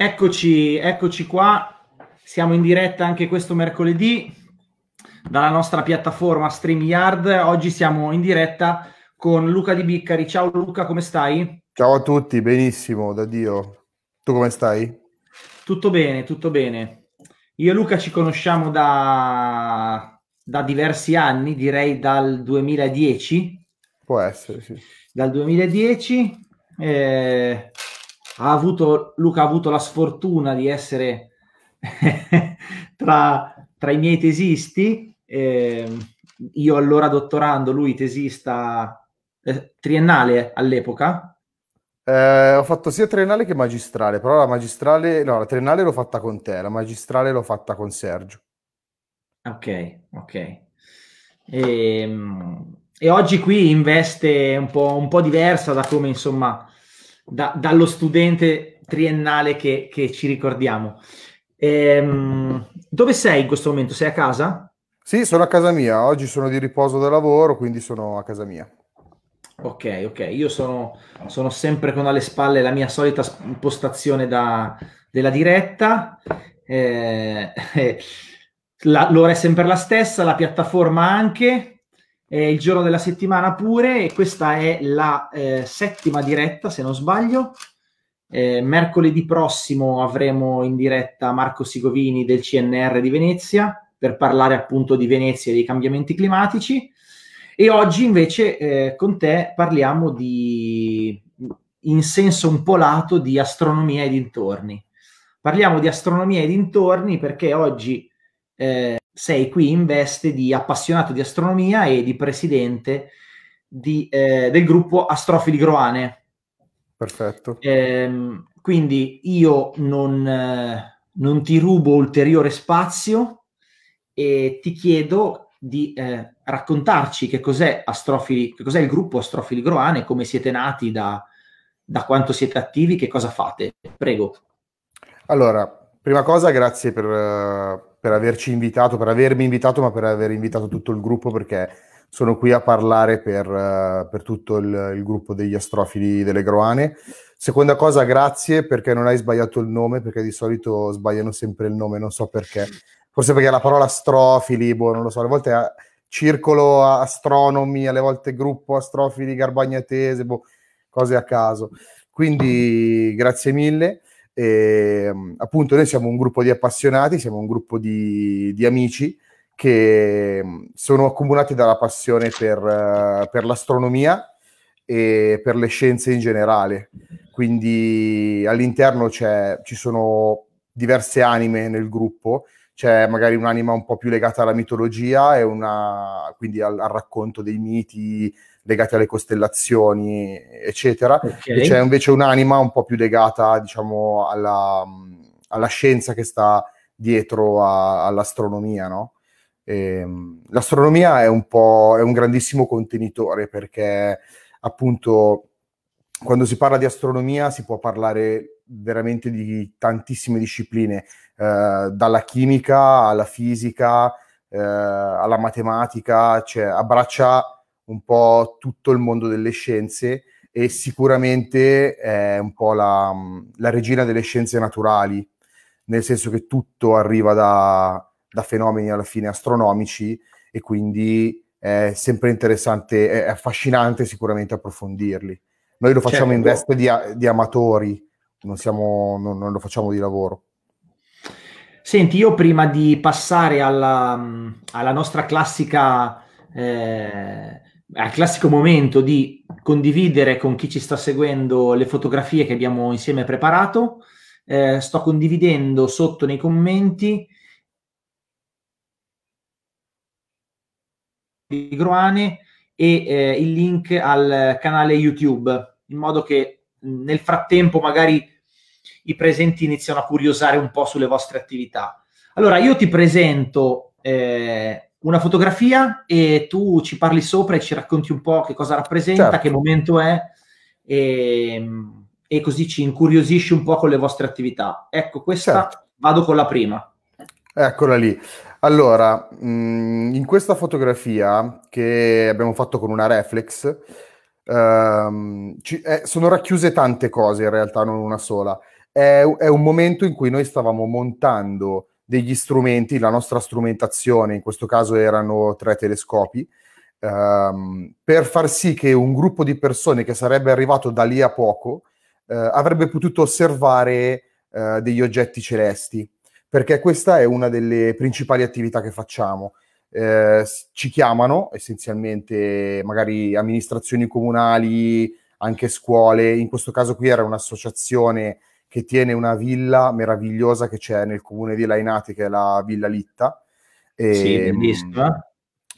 Eccoci, eccoci qua, siamo in diretta anche questo mercoledì dalla nostra piattaforma StreamYard. Oggi siamo in diretta con Luca Di Biccari. Ciao Luca, come stai? Ciao a tutti, benissimo, da Dio. Tu come stai? Tutto bene, tutto bene. Io e Luca ci conosciamo da, da diversi anni, direi dal 2010. Può essere, sì. Dal 2010. Eh, ha avuto, Luca ha avuto la sfortuna di essere tra, tra, i miei tesisti, eh, io allora dottorando, lui tesista eh, triennale all'epoca. Eh, ho fatto sia triennale che magistrale, però la magistrale, no, la triennale l'ho fatta con te, la magistrale l'ho fatta con Sergio. Ok, ok. E, ehm, e oggi qui in veste un po', un po' diversa da come insomma da, dallo studente triennale che, che ci ricordiamo. Ehm, dove sei in questo momento? Sei a casa? Sì, sono a casa mia. Oggi sono di riposo da lavoro, quindi sono a casa mia. Ok, ok. Io sono, sono sempre con alle spalle la mia solita postazione da, della diretta. Eh, la, l'ora è sempre la stessa, la piattaforma anche eh, il giorno della settimana pure e questa è la eh, settima diretta se non sbaglio. Eh, mercoledì prossimo avremo in diretta Marco Sigovini del CNR di Venezia per parlare appunto di Venezia e dei cambiamenti climatici e oggi invece eh, con te parliamo di in senso un po' lato di astronomia e dintorni. Parliamo di astronomia e dintorni perché oggi eh, sei qui in veste di appassionato di astronomia e di presidente di, eh, del gruppo Astrofili Groane. Perfetto. Eh, quindi io non, eh, non, ti rubo ulteriore spazio e ti chiedo di eh, raccontarci che cos'è, Astrofili, che cos'è il gruppo Astrofili Groane, come siete nati, da, da quanto siete attivi, che cosa fate. Prego. Allora, prima cosa, grazie per, eh, per averci invitato, per avermi invitato, ma per aver invitato tutto il gruppo perché sono qui a parlare per, eh, per tutto il, il, gruppo degli astrofili delle Groane. Seconda cosa, grazie perché non hai sbagliato il nome, perché di solito sbagliano sempre il nome, non so perché. Forse perché la parola astrofili, boh, non lo so, alle volte eh, a, circolo astronomi, alle volte gruppo astrofili garbagnatese, boh, cose a caso. Quindi grazie mille. E, ehm, appunto, noi siamo un gruppo di appassionati, siamo un gruppo di, di amici che mm, sono accomunati dalla passione per, eh, per l'astronomia e per le scienze in generale. Quindi all'interno ci sono diverse anime nel gruppo, c'è magari un'anima un po' più legata alla mitologia e una, quindi al, al racconto dei miti, legati alle costellazioni, eccetera. Okay. E c'è invece un'anima un po' più legata, diciamo, alla, alla scienza che sta dietro a, all'astronomia, no? E, ehm, l'astronomia è un po' è un grandissimo contenitore perché appunto quando si parla di astronomia si può parlare veramente di tantissime discipline, eh, dalla chimica alla fisica, eh, alla matematica, cioè abbraccia un po' tutto il mondo delle scienze e sicuramente è un po' la, mm, la regina delle scienze naturali, nel senso che tutto arriva da, da fenomeni alla fine astronomici e quindi è sempre interessante, è affascinante sicuramente approfondirli. Noi lo facciamo certo. in veste di, di amatori, non, siamo, non, non lo facciamo di lavoro. Senti, io prima di passare alla, mm, alla nostra classica eh, è il classico momento di condividere con chi ci sta seguendo le fotografie che abbiamo insieme preparato. Eh, sto condividendo sotto nei commenti di Groane e eh, il link al canale YouTube, in modo che nel frattempo magari i presenti iniziano a curiosare un po' sulle vostre attività. Allora, io ti presento eh, una fotografia e tu ci parli sopra e ci racconti un po' che cosa rappresenta, certo. che momento è e, e, così ci incuriosisci un po' con le vostre attività. Ecco, questa certo. vado con la prima. Eccola lì. Allora, mm, in questa fotografia che abbiamo fatto con una reflex, ehm, ci, eh, sono racchiuse tante cose in realtà, non una sola. È, è un momento in cui noi stavamo montando degli strumenti, la nostra strumentazione, in questo caso erano tre telescopi, ehm, per far sì che un gruppo di persone che sarebbe arrivato da lì a poco eh, avrebbe potuto osservare eh, degli oggetti celesti, perché questa è una delle principali attività che facciamo. Eh, ci chiamano essenzialmente magari amministrazioni comunali, anche scuole, in questo caso qui era un'associazione che tiene una villa meravigliosa che c'è nel comune di Lainati, che è la Villa Litta. E, sì, ehm, bellissima.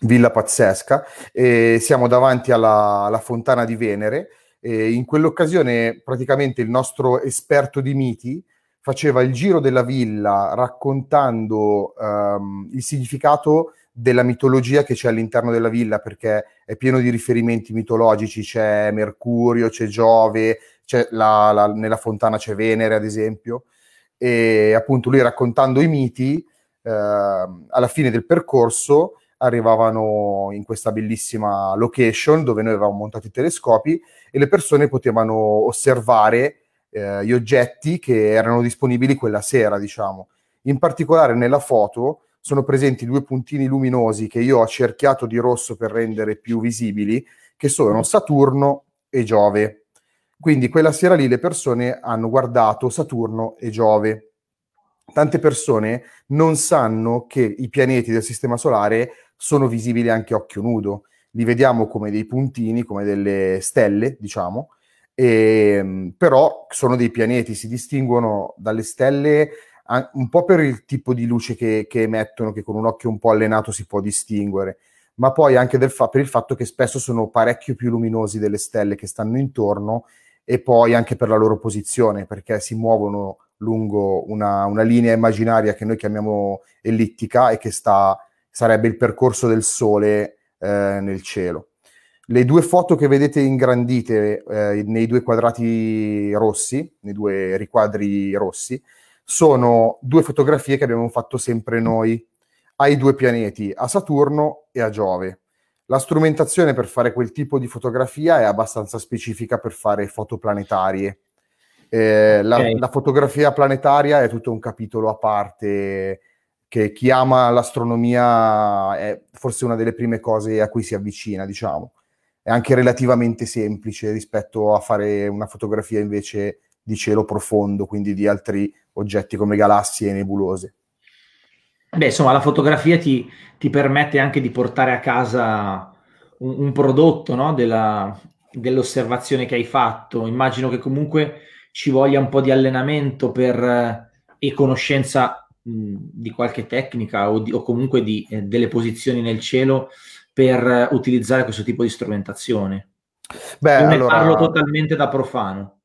Villa pazzesca. E siamo davanti alla, alla Fontana di Venere. E in quell'occasione praticamente il nostro esperto di miti faceva il giro della villa raccontando um, il significato della mitologia che c'è all'interno della villa perché è pieno di riferimenti mitologici, c'è Mercurio, c'è Giove, la, la, nella fontana c'è Venere, ad esempio, e appunto lui raccontando i miti, eh, alla fine del percorso arrivavano in questa bellissima location dove noi avevamo montato i telescopi e le persone potevano osservare eh, gli oggetti che erano disponibili quella sera, diciamo. In particolare nella foto sono presenti due puntini luminosi che io ho cerchiato di rosso per rendere più visibili, che sono Saturno e Giove. Quindi quella sera lì le persone hanno guardato Saturno e Giove. Tante persone non sanno che i pianeti del Sistema Solare sono visibili anche a occhio nudo. Li vediamo come dei puntini, come delle stelle, diciamo, e, ehm, però sono dei pianeti, si distinguono dalle stelle un po' per il tipo di luce che, che, emettono, che con un occhio un po' allenato si può distinguere, ma poi anche fa- per il fatto che spesso sono parecchio più luminosi delle stelle che stanno intorno e poi anche per la loro posizione, perché si muovono lungo una, una linea immaginaria che noi chiamiamo ellittica e che sta, sarebbe il percorso del Sole eh, nel cielo. Le due foto che vedete ingrandite eh, nei due quadrati rossi, nei due riquadri rossi, sono due fotografie che abbiamo fatto sempre noi ai due pianeti, a Saturno e a Giove. La strumentazione per fare quel tipo di fotografia è abbastanza specifica per fare foto planetarie. Eh, la, okay. la, fotografia planetaria è tutto un capitolo a parte che chi ama l'astronomia è forse una delle prime cose a cui si avvicina, diciamo. È anche relativamente semplice rispetto a fare una fotografia invece di cielo profondo, quindi di altri oggetti come galassie e nebulose. Beh, insomma, la fotografia ti, ti permette anche di portare a casa un, un prodotto no? Della, dell'osservazione che hai fatto. Immagino che comunque ci voglia un po' di allenamento per, eh, e conoscenza mh, di qualche tecnica o, di, o comunque di, eh, delle posizioni nel cielo per eh, utilizzare questo tipo di strumentazione. Beh, Io allora... parlo totalmente da profano.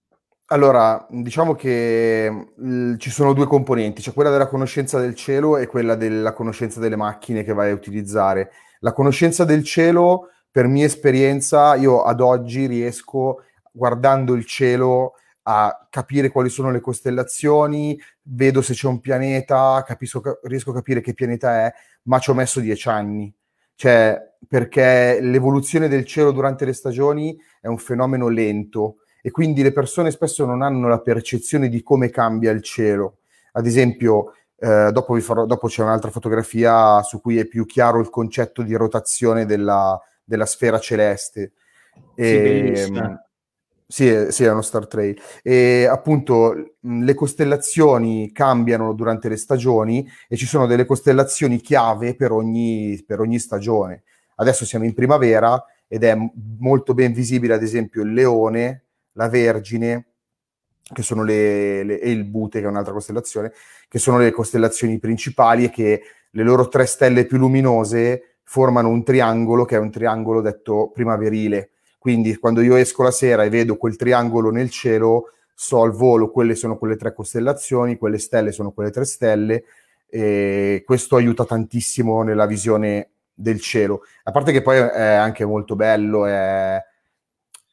Allora, diciamo che mh, ci sono due componenti, cioè quella della conoscenza del cielo e quella della conoscenza delle macchine che vai a utilizzare. La conoscenza del cielo per mia esperienza io ad oggi riesco guardando il cielo a capire quali sono le costellazioni, vedo se c'è un pianeta, capisco, riesco a capire che pianeta è, ma ci ho messo dieci anni. Cioè, perché l'evoluzione del cielo durante le stagioni è un fenomeno lento e quindi le persone spesso non hanno la percezione di come cambia il cielo. Ad esempio, eh, dopo, farò, dopo c'è un'altra fotografia su cui è più chiaro il concetto di rotazione della, della sfera celeste. E, sì, ehm, eh, sì, è uno Star Trail. E appunto le costellazioni cambiano durante le stagioni e ci sono delle costellazioni chiave per ogni, per ogni stagione. Adesso siamo in primavera ed è molto ben visibile, ad esempio, il leone, la vergine, che sono le, le, e il Bute, che è un'altra costellazione, che sono le costellazioni principali e che le loro tre stelle più luminose formano un triangolo che è un triangolo detto primaverile. Quindi quando io esco la sera e vedo quel triangolo nel cielo, so al volo quelle sono quelle tre costellazioni, quelle stelle sono quelle tre stelle e questo aiuta tantissimo nella visione del cielo. A parte che poi è anche molto bello, è,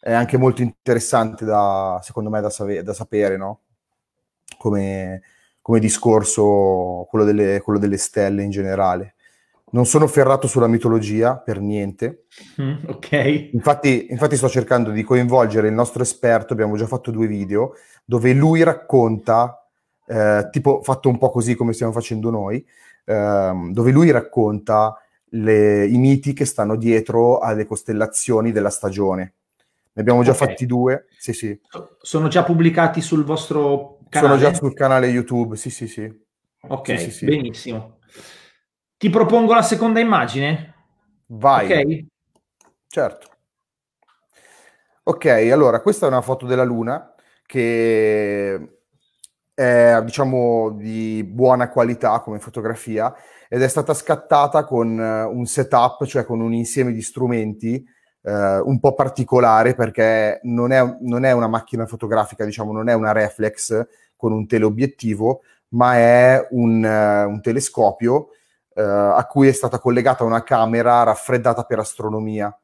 è anche molto interessante da, secondo me da, save, da sapere, no? Come, come discorso quello delle, quello delle stelle in generale non sono ferrato sulla mitologia per niente. Mm, ok. Infatti, infatti, sto cercando di coinvolgere il nostro esperto, abbiamo già fatto due video, dove lui racconta, eh, tipo fatto un po' così come stiamo facendo noi, eh, dove lui racconta le, i miti che stanno dietro alle costellazioni della stagione. Ne abbiamo già okay. fatti due, sì sì. Sono già pubblicati sul vostro canale? Sono già sul canale YouTube, sì sì sì. Ok, sì, sì, sì. benissimo. Ti propongo la seconda immagine? Vai. Ok. Certo. Ok, allora questa è una foto della Luna che è diciamo di buona qualità come fotografia ed è stata scattata con eh, un setup, cioè con un insieme di strumenti eh, un po' particolare perché non è, non è una macchina fotografica, diciamo, non è una reflex con un teleobiettivo, ma è un, eh, un telescopio eh, a cui è stata collegata una camera raffreddata per astronomia.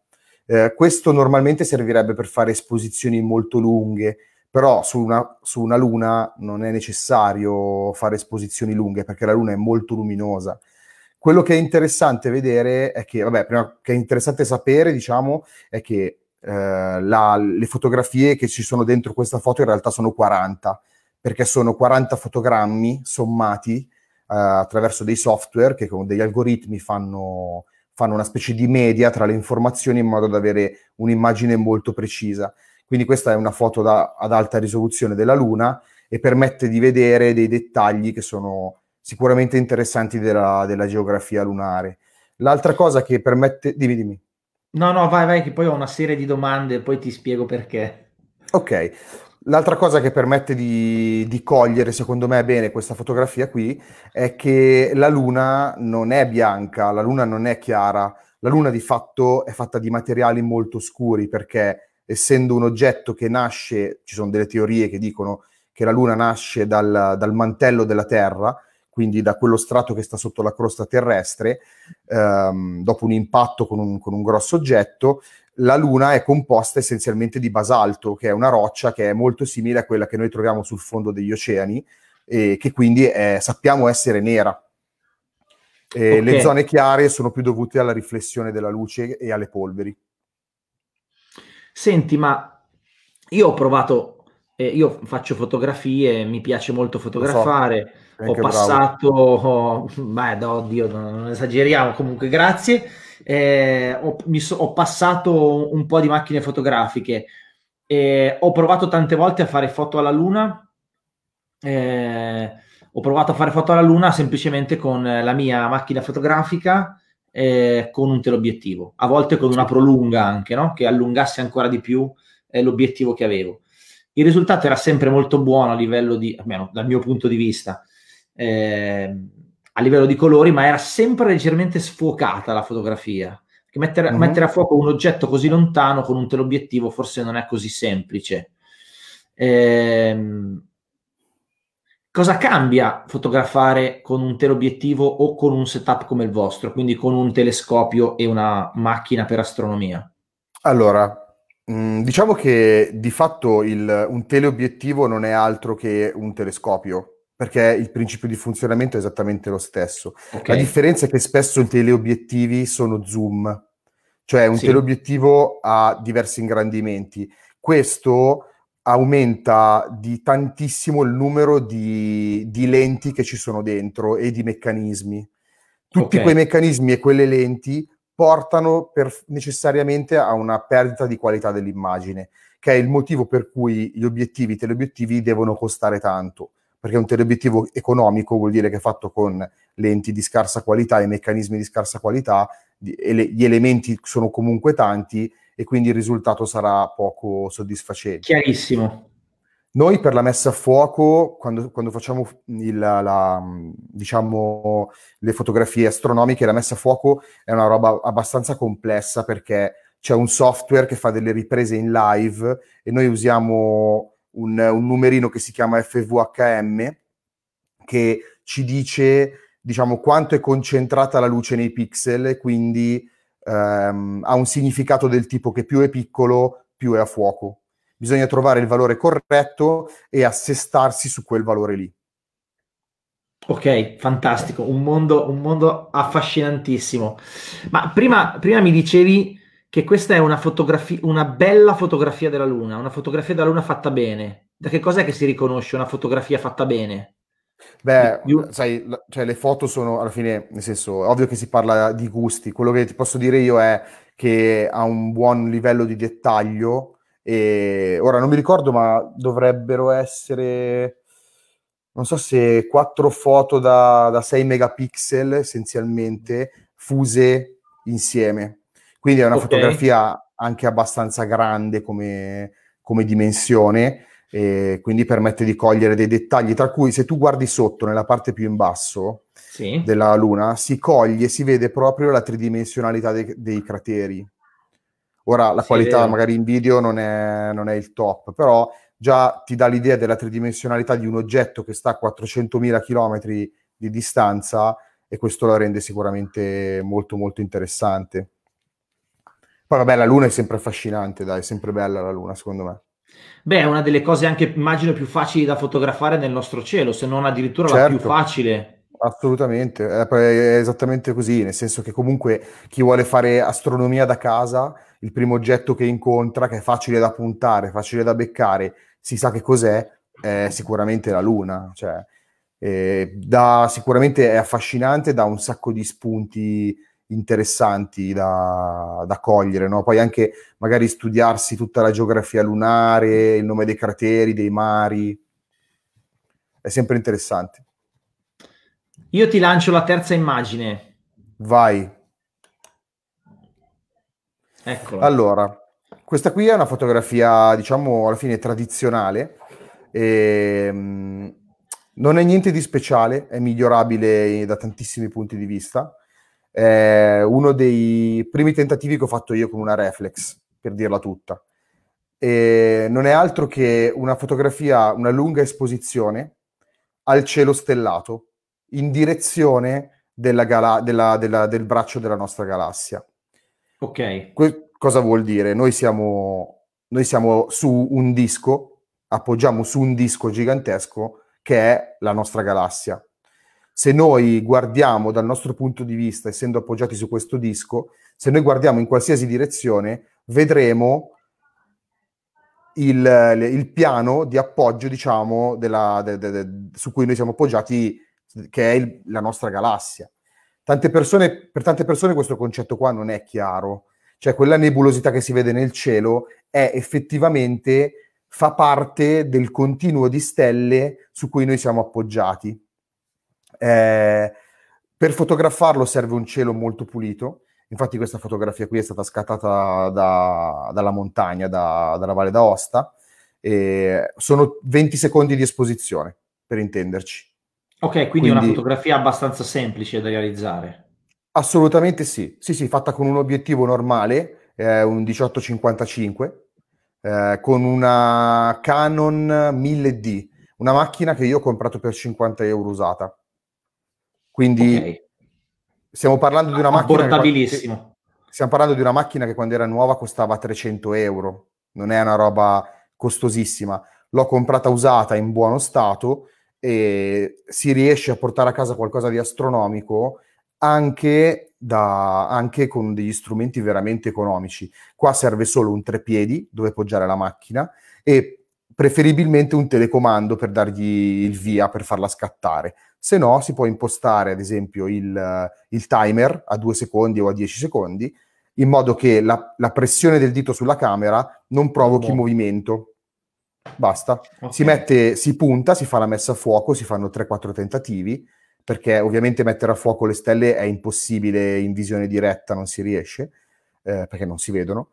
Eh, questo normalmente servirebbe per fare esposizioni molto lunghe, però su una, su una, luna non è necessario fare esposizioni lunghe perché la luna è molto luminosa. Quello che è interessante vedere è che, vabbè, prima che è interessante sapere, diciamo, è che eh, la, le fotografie che ci sono dentro questa foto in realtà sono 40, perché sono 40 fotogrammi sommati eh, attraverso dei software che con degli algoritmi fanno, fanno una specie di media tra le informazioni in modo da avere un'immagine molto precisa. Quindi questa è una foto da, ad alta risoluzione della Luna e permette di vedere dei dettagli che sono sicuramente interessanti della, della geografia lunare. L'altra cosa che permette... Dimmi, dimmi. No, no, vai, vai, che poi ho una serie di domande e poi ti spiego perché. Ok, L'altra cosa che permette di, di, cogliere, secondo me, bene questa fotografia qui è che la luna non è bianca, la luna non è chiara, la luna di fatto è fatta di materiali molto scuri perché essendo un oggetto che nasce, ci sono delle teorie che dicono che la luna nasce dal, dal mantello della Terra, quindi da quello strato che sta sotto la crosta terrestre, ehm, dopo un impatto con un, con un grosso oggetto, la Luna è composta essenzialmente di basalto, che è una roccia che è molto simile a quella che noi troviamo sul fondo degli oceani e che quindi è, sappiamo essere nera. Okay. Le zone chiare sono più dovute alla riflessione della luce e alle polveri. Senti, ma io ho provato, eh, io faccio fotografie, mi piace molto fotografare, so, ho passato, oh, beh, oddio, non esageriamo, comunque grazie eh, ho, so, ho, passato un po' di macchine fotografiche, eh, ho provato tante volte a fare foto alla luna, eh, ho provato a fare foto alla luna semplicemente con la mia macchina fotografica, eh, con un teleobiettivo, a volte con una prolunga anche, no? che allungasse ancora di più eh, l'obiettivo che avevo. Il risultato era sempre molto buono a livello di, almeno dal mio punto di vista. Eh, a livello di colori, ma era sempre leggermente sfuocata la fotografia. Perché mettere, mm-hmm. mettere a fuoco un oggetto così lontano con un teleobiettivo forse non è così semplice. Ehm, cosa cambia fotografare con un teleobiettivo o con un setup come il vostro, quindi con un telescopio e una macchina per astronomia? Allora, mm, diciamo che di fatto il, un teleobiettivo non è altro che un telescopio perché il principio di funzionamento è esattamente lo stesso. Okay. La differenza è che spesso i teleobiettivi sono zoom, cioè un sì. teleobiettivo ha diversi ingrandimenti. Questo aumenta di tantissimo il numero di, di lenti che ci sono dentro e di meccanismi. Tutti okay. quei meccanismi e quelle lenti portano per, necessariamente a una perdita di qualità dell'immagine, che è il motivo per cui gli obiettivi, i teleobiettivi devono costare tanto perché un teleobiettivo economico vuol dire che è fatto con lenti di scarsa qualità, e meccanismi di scarsa qualità, gli elementi sono comunque tanti e quindi il risultato sarà poco soddisfacente. Chiarissimo. Noi per la messa a fuoco, quando, quando facciamo il, la, diciamo, le fotografie astronomiche, la messa a fuoco è una roba abbastanza complessa perché c'è un software che fa delle riprese in live e noi usiamo un, un numerino che si chiama FVHM che ci dice diciamo quanto è concentrata la luce nei pixel e quindi ehm, ha un significato del tipo che più è piccolo più è a fuoco. Bisogna trovare il valore corretto e assestarsi su quel valore lì. Ok, fantastico, un mondo, un mondo affascinantissimo. Ma prima, prima mi dicevi che questa è una, fotografia, una bella fotografia della Luna, una fotografia della Luna fatta bene. Da che cos'è che si riconosce una fotografia fatta bene? Beh, sai, cioè, le foto sono alla fine, nel senso, è ovvio che si parla di gusti. Quello che ti posso dire io è che ha un buon livello di dettaglio. E ora non mi ricordo, ma dovrebbero essere, non so se quattro foto da, da 6 megapixel essenzialmente fuse insieme quindi è una okay. fotografia anche abbastanza grande come, come dimensione, e quindi permette di cogliere dei dettagli, tra cui se tu guardi sotto, nella parte più in basso sì. della Luna, si coglie, si vede proprio la tridimensionalità de- dei crateri. Ora la sì, qualità magari in video non è, non è, il top, però già ti dà l'idea della tridimensionalità di un oggetto che sta a 400.000 km di distanza e questo la rende sicuramente molto molto interessante. Poi vabbè, la luna è sempre affascinante, dai, è sempre bella la luna, secondo me. Beh, è una delle cose anche, immagino, più facili da fotografare nel nostro cielo, se non addirittura certo. la più certo. facile. Assolutamente, eh, è esattamente così, nel senso che comunque chi vuole fare astronomia da casa, il primo oggetto che incontra, che è facile da puntare, facile da beccare, si sa che cos'è, è sicuramente la Luna. Cioè, eh, da, sicuramente è affascinante, dà un sacco di spunti interessanti da, da cogliere, no? poi anche magari studiarsi tutta la geografia lunare, il nome dei crateri, dei mari, è sempre interessante. Io ti lancio la terza immagine. Vai. Eccola. Allora, questa qui è una fotografia, diciamo, alla fine tradizionale. E, ehm, mh, non è niente di speciale, è migliorabile da tantissimi punti di vista è eh, uno dei primi tentativi che ho fatto io con una reflex, per dirla tutta. E non è altro che una fotografia, una lunga esposizione al cielo stellato, in direzione della gala- della, della, del braccio della nostra galassia. Ok. Que- cosa vuol dire? Noi siamo, noi siamo su un disco, appoggiamo su un disco gigantesco che è la nostra galassia se noi guardiamo dal nostro punto di vista, essendo appoggiati su questo disco, se noi guardiamo in qualsiasi direzione, vedremo il, il piano di appoggio, diciamo, della, de, de, de, su cui noi siamo appoggiati, che è il, la nostra galassia. Tante persone, per tante persone questo concetto qua non è chiaro, cioè quella nebulosità che si vede nel cielo è effettivamente fa parte del continuo di stelle su cui noi siamo appoggiati eh, per fotografarlo serve un cielo molto pulito. Infatti, questa fotografia qui è stata scattata da, dalla montagna, da, dalla Valle d'Aosta. E sono 20 secondi di esposizione, per intenderci. Ok, quindi, quindi una fotografia abbastanza semplice da realizzare. Assolutamente sì, sì, sì, fatta con un obiettivo normale, eh, un 1855, eh, con una Canon 1000D, una macchina che io ho comprato per 50 euro usata. Quindi okay. stiamo parlando di una macchina... portabilissima Stiamo parlando di una macchina che quando era nuova costava 300 euro, non è una roba costosissima. L'ho comprata usata in buono stato e si riesce a portare a casa qualcosa di astronomico anche, da, anche con degli strumenti veramente economici. Qua serve solo un trepiedi dove poggiare la macchina e preferibilmente un telecomando per dargli il via, per farla scattare. Se no, si può impostare, ad esempio, il, il timer a 2 secondi o a 10 secondi, in modo che la, la pressione del dito sulla camera non provochi oh. movimento. Basta. Okay. Si mette, si punta, si fa la messa a fuoco, si fanno 3-4 tentativi, perché ovviamente mettere a fuoco le stelle è impossibile in visione diretta, non si riesce, eh, perché non si vedono.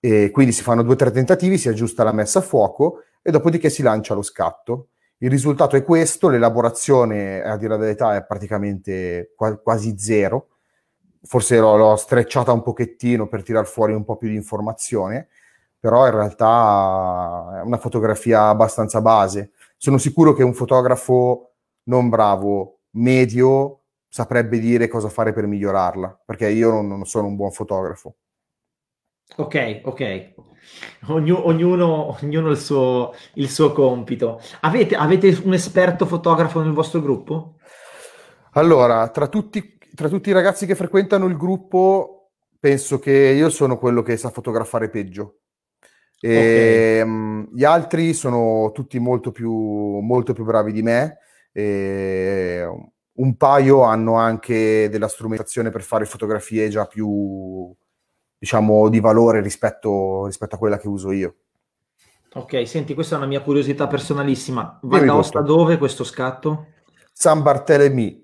E quindi si fanno 2-3 tentativi, si aggiusta la messa a fuoco e dopodiché si lancia lo scatto. Il risultato è questo, l'elaborazione a dire la verità è praticamente quasi zero, forse l'ho, l'ho strecciata un pochettino per tirar fuori un po' più di informazione, però in realtà è una fotografia abbastanza base. Sono sicuro che un fotografo non bravo, medio, saprebbe dire cosa fare per migliorarla, perché io non, non sono un buon fotografo. Ok, ok. Ognu, ognuno, ognuno il, suo, il, suo, compito. Avete, avete, un esperto fotografo nel vostro gruppo? Allora, tra tutti, tra tutti i ragazzi che frequentano il gruppo, penso che io sono quello che sa fotografare peggio. E, okay. mh, ehm, gli altri sono tutti molto più, molto più bravi di me. E, ehm, un paio hanno anche della strumentazione per fare fotografie già più diciamo, di valore rispetto, rispetto a quella che uso io. Ok, senti, questa è una mia curiosità personalissima. Vadaosta dove questo scatto? San Bartolomé.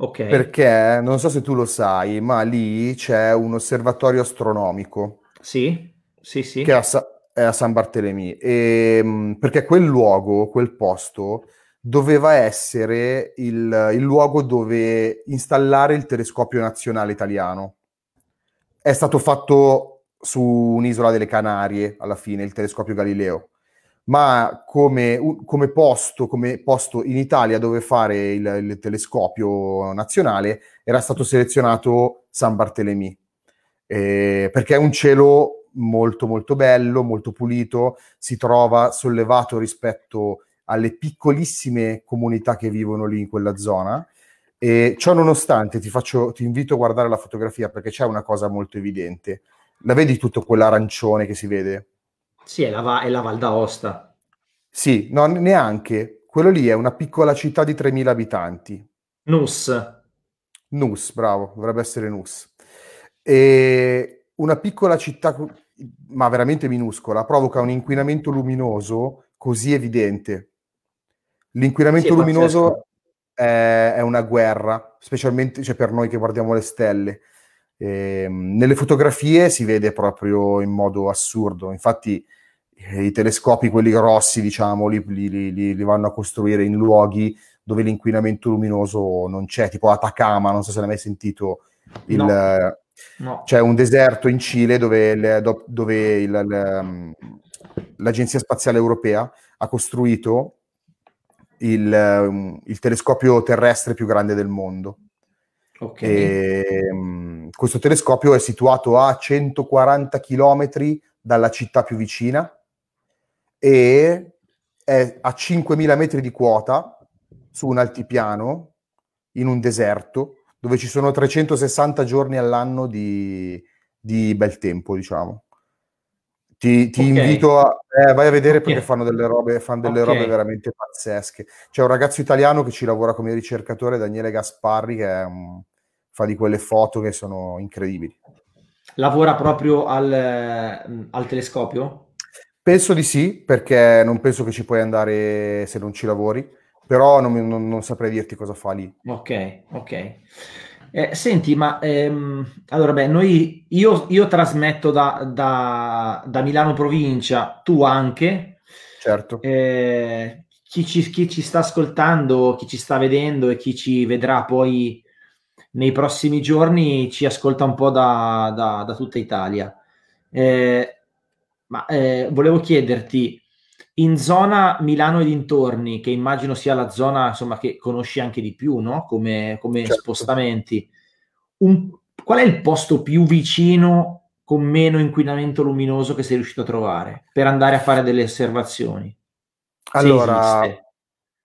Ok. Perché non so se tu lo sai, ma lì c'è un osservatorio astronomico. Sì, sì, sì. Che è a, Sa- è a San Bartolomé. E, ehm, perché quel luogo, quel posto, doveva essere il, il luogo dove installare il telescopio nazionale italiano è stato fatto su un'isola delle Canarie alla fine, il telescopio Galileo, ma come, come, posto, come posto, in Italia dove fare il, il, telescopio nazionale era stato selezionato San Bartolomé, eh, perché è un cielo molto molto bello, molto pulito, si trova sollevato rispetto alle piccolissime comunità che vivono lì in quella zona e ciò nonostante ti, faccio, ti invito a guardare la fotografia perché c'è una cosa molto evidente. La vedi tutto quell'arancione che si vede? Sì, è la, è la Val d'Aosta. Sì, no, neanche. Quello lì è una piccola città di 3.000 abitanti. Nus. Nus, bravo, dovrebbe essere Nus. E una piccola città, ma veramente minuscola, provoca un inquinamento luminoso così evidente. L'inquinamento sì, luminoso è, una guerra, specialmente cioè, per noi che guardiamo le stelle. E, ehm, nelle fotografie si vede proprio in modo assurdo, infatti eh, i telescopi, quelli grossi, diciamo, li, li, li, li vanno a costruire in luoghi dove l'inquinamento luminoso non c'è, tipo Atacama, non so se l'hai mai sentito, il, no. Eh, no. c'è un deserto in Cile dove, le, dove il, le, l'Agenzia Spaziale Europea ha costruito il, ehm, il telescopio terrestre più grande del mondo. Okay. E, um, questo telescopio è situato a 140 km dalla città più vicina e è a 5.000 metri di quota su un altipiano in un deserto dove ci sono 360 giorni all'anno di, di bel tempo, diciamo. Ti, ti okay. invito a eh, vai a vedere perché okay. fanno delle robe, fanno delle okay. robe veramente pazzesche. C'è un ragazzo italiano che ci lavora come ricercatore, Daniele Gasparri, che è, um, fa di quelle foto che sono incredibili. Lavora proprio al, mm, al telescopio? Penso di sì, perché non penso che ci puoi andare se non ci lavori, però non, non, non saprei dirti cosa fa lì. Ok, ok. Eh, senti, ma ehm, allora, beh, noi, io, io trasmetto da, da, da, Milano provincia, tu anche. Certo. Eh, chi, ci, chi, ci, sta ascoltando, chi ci sta vedendo e chi ci vedrà poi nei prossimi giorni ci ascolta un po' da, da tutta Italia. Eh, ma eh, volevo chiederti, in zona Milano e dintorni, che immagino sia la zona insomma, che conosci anche di più, no? come, come certo. spostamenti, un, qual è il posto più vicino con meno inquinamento luminoso che sei riuscito a trovare per andare a fare delle osservazioni? Allora,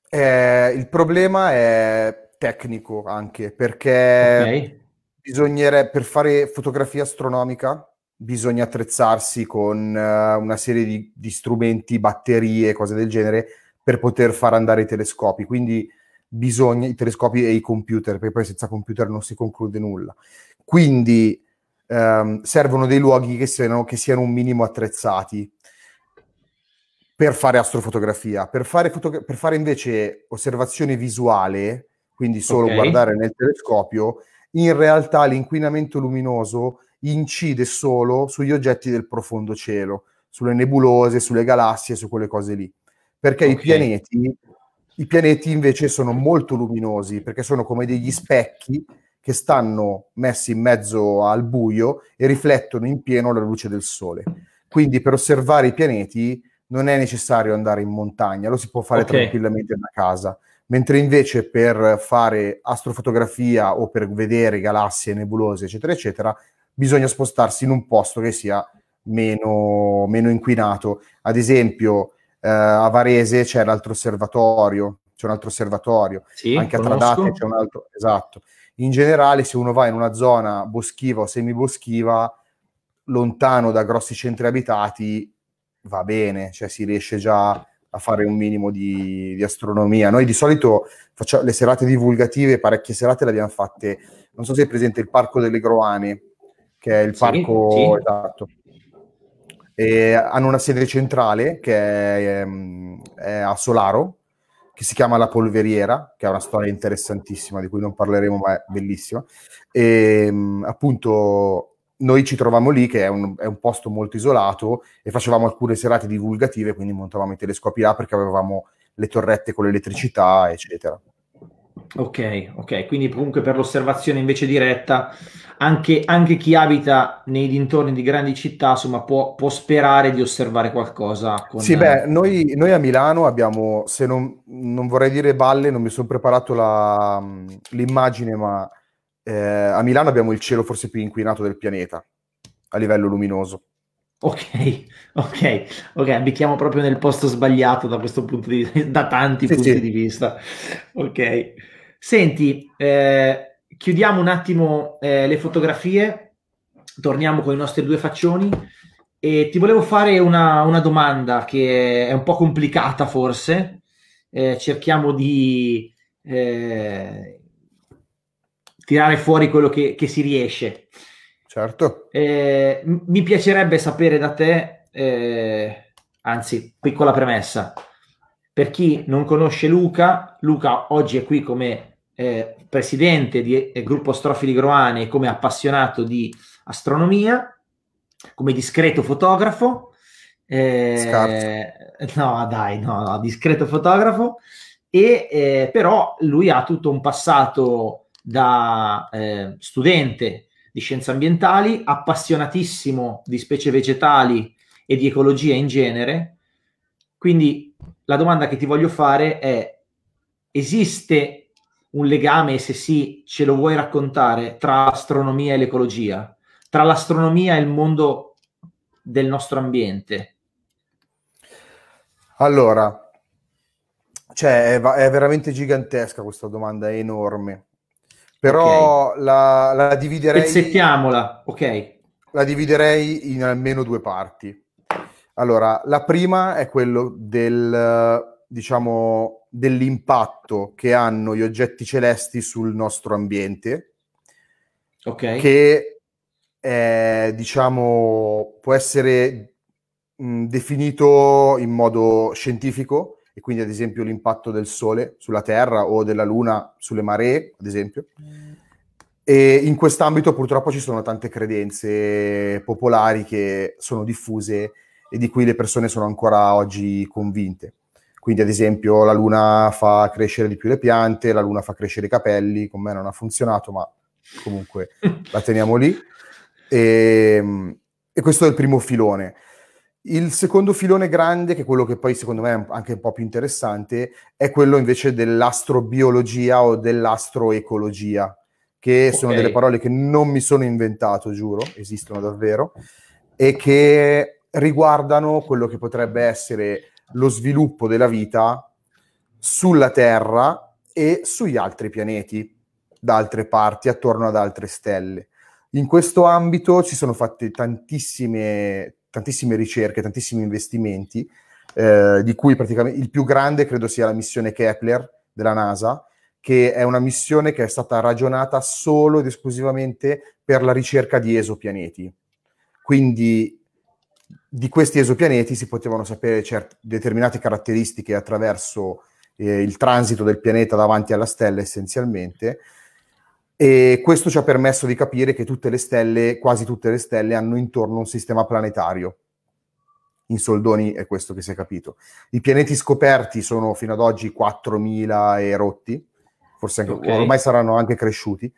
eh, il problema è tecnico anche perché okay. bisognerebbe per fare fotografia astronomica bisogna attrezzarsi con uh, una serie di, di, strumenti, batterie, cose del genere, per poter far andare i telescopi. Quindi bisogna i telescopi e i computer, perché poi senza computer non si conclude nulla. Quindi um, servono dei luoghi che siano, che siano un minimo attrezzati per fare astrofotografia. Per fare, foto- per fare invece osservazione visuale, quindi solo okay. guardare nel telescopio, in realtà l'inquinamento luminoso incide solo sugli oggetti del profondo cielo, sulle nebulose, sulle galassie, su quelle cose lì. Perché okay. i pianeti i pianeti invece sono molto luminosi perché sono come degli specchi che stanno messi in mezzo al buio e riflettono in pieno la luce del sole. Quindi per osservare i pianeti non è necessario andare in montagna, lo si può fare okay. tranquillamente da casa. Mentre invece per fare astrofotografia o per vedere galassie, nebulose, eccetera, eccetera, bisogna spostarsi in un posto che sia meno, meno inquinato. Ad esempio, eh, a Varese c'è l'altro osservatorio, c'è un altro osservatorio, sì, anche conosco. a Tradate c'è un altro, esatto. In generale, se uno va in una zona boschiva o semiboschiva, lontano da grossi centri abitati, va bene, cioè si riesce già a fare un minimo di, di astronomia. Noi di solito facciamo le serate divulgative, parecchie serate le abbiamo fatte, non so se è presente il Parco delle Groane, che è il parco sì, sì. esatto. E hanno una sede centrale che è, ehm, è a Solaro, che si chiama La Polveriera, che ha una storia interessantissima di cui non parleremo, ma è bellissima. E ehm, appunto noi ci trovavamo lì, che è un, è un, posto molto isolato, e facevamo alcune serate divulgative, quindi montavamo i telescopi là perché avevamo le torrette con l'elettricità, eccetera. Ok, ok, quindi comunque per l'osservazione invece diretta, anche, anche chi abita nei dintorni di grandi città insomma, può, può sperare di osservare qualcosa. Con... Sì, beh, noi, noi, a Milano abbiamo, se non, non vorrei dire balle, non mi sono preparato la, l'immagine, ma eh, a Milano abbiamo il cielo forse più inquinato del pianeta a livello luminoso. Ok, ok, ok, abitiamo proprio nel posto sbagliato da questo punto di vista, da tanti sì, punti sì. di vista. Ok, senti, eh, chiudiamo un attimo eh, le fotografie, torniamo con i nostri due faccioni e ti volevo fare una, una domanda che è un po' complicata forse, eh, cerchiamo di eh, tirare fuori quello che, che si riesce. Certo. Eh, mi piacerebbe sapere da te, eh, anzi, piccola premessa, per chi non conosce Luca, Luca oggi è qui come eh, presidente di eh, gruppo Strofili Groane e come appassionato di astronomia, come discreto fotografo. Eh, no, dai, no, no, discreto fotografo. E eh, però lui ha tutto un passato da studente di scienze ambientali, appassionatissimo di specie vegetali e di ecologia in genere. Quindi la domanda che ti voglio fare è, esiste un legame, se sì, ce lo vuoi raccontare, tra astronomia e l'ecologia, tra l'astronomia e il mondo del nostro ambiente? Allora, cioè, è, è veramente gigantesca questa domanda, è enorme però okay. la, la dividerei... Pezzettiamola, ok. La dividerei in almeno due parti. Allora, la prima è quello del, diciamo, dell'impatto che hanno gli oggetti celesti sul nostro ambiente. Ok. Che è, diciamo, può essere mh, definito in modo scientifico e quindi ad esempio l'impatto del Sole sulla Terra o della Luna sulle maree, ad esempio. E in quest'ambito purtroppo ci sono tante credenze popolari che sono diffuse e di cui le persone sono ancora oggi convinte. Quindi ad esempio la Luna fa crescere di più le piante, la Luna fa crescere i capelli, con me non ha funzionato, ma comunque la teniamo lì. E, ehm, e questo è il primo filone. Il secondo filone grande, che è quello che poi secondo me è anche un po' più interessante, è quello invece dell'astrobiologia o dell'astroecologia, che okay. sono delle parole che non mi sono inventato, giuro, esistono davvero, e che riguardano quello che potrebbe essere lo sviluppo della vita sulla Terra e sugli altri pianeti, da altre parti, attorno ad altre stelle. In questo ambito ci sono fatte tantissime tantissime ricerche, tantissimi investimenti, eh, di cui praticamente il più grande credo sia la missione Kepler della NASA, che è una missione che è stata ragionata solo ed esclusivamente per la ricerca di esopianeti. Quindi di questi esopianeti si potevano sapere cert- determinate caratteristiche attraverso eh, il transito del pianeta davanti alla stella essenzialmente e questo ci ha permesso di capire che tutte le stelle, quasi tutte le stelle, hanno intorno un sistema planetario. In soldoni è questo che si è capito. I pianeti scoperti sono fino ad oggi 4.000 e rotti, forse anche, okay. ormai saranno anche cresciuti.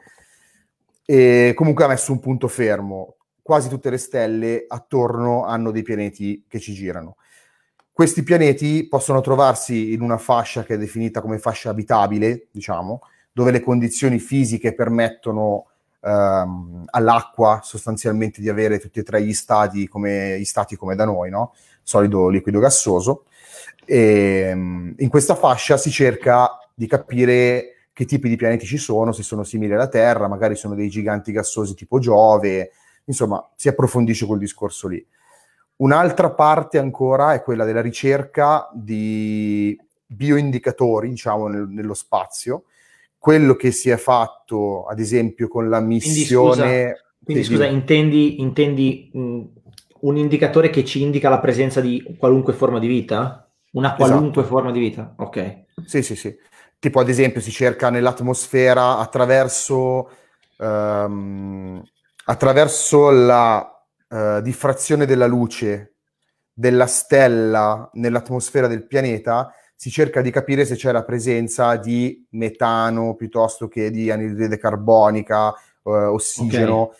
E comunque ha messo un punto fermo. Quasi tutte le stelle attorno hanno dei pianeti che ci girano. Questi pianeti possono trovarsi in una fascia che è definita come fascia abitabile, diciamo, dove le condizioni fisiche permettono ehm, all'acqua sostanzialmente di avere tutti e tre gli stati come, gli stati come da noi, no? solido, liquido, gassoso. E, ehm, in questa fascia si cerca di capire che tipi di pianeti ci sono, se sono simili alla Terra, magari sono dei giganti gassosi tipo Giove, insomma si approfondisce quel discorso lì. Un'altra parte ancora è quella della ricerca di bioindicatori, diciamo, nel, nello spazio, quello che si è fatto, ad esempio, con la missione... Quindi scusa, quindi, scusa intendi, intendi mh, mm, un indicatore che ci indica la presenza di qualunque forma di vita? Una esatto. qualunque esatto. forma di vita? Ok. Sì, sì, sì. Tipo, ad esempio, si cerca nell'atmosfera attraverso, um, attraverso la uh, diffrazione della luce della stella nell'atmosfera del pianeta si cerca di capire se c'è la presenza di metano piuttosto che di anidride carbonica, eh, ossigeno, okay.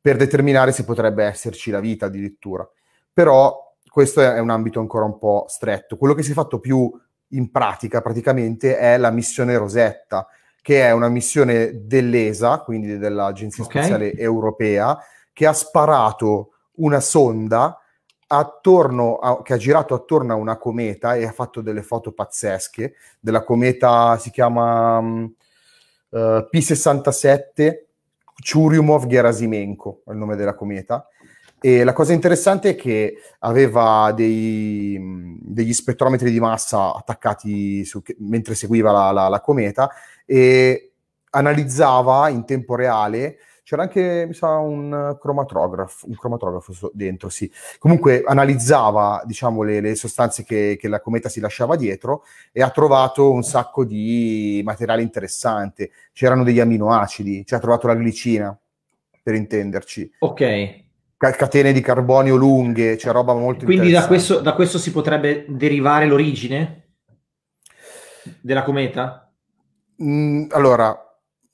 per determinare se potrebbe esserci la vita addirittura. Però questo è un ambito ancora un po' stretto. Quello che si è fatto più in pratica praticamente è la missione Rosetta, che è una missione dell'ESA, quindi dell'Agenzia okay. Spaziale Europea, che ha sparato una sonda attorno a, che ha girato attorno a una cometa e ha fatto delle foto pazzesche della cometa si chiama um, mm, uh, eh, P67 Churyumov Gerasimenko è il nome della cometa e la cosa interessante è che aveva dei, mm, degli spettrometri di massa attaccati su, mentre seguiva la, la, la cometa e analizzava in tempo reale c'era anche, mi sa, un eh, cromatografo, un cromatografo dentro, sì. Comunque analizzava, diciamo, le, le sostanze che, che, la cometa si lasciava dietro e ha trovato un sacco di materiale interessante. C'erano degli aminoacidi, cioè ha trovato la glicina, per intenderci. Ok. Catene di carbonio lunghe, c'è cioè roba molto Quindi da questo, da questo si potrebbe derivare l'origine della cometa? Mm, allora,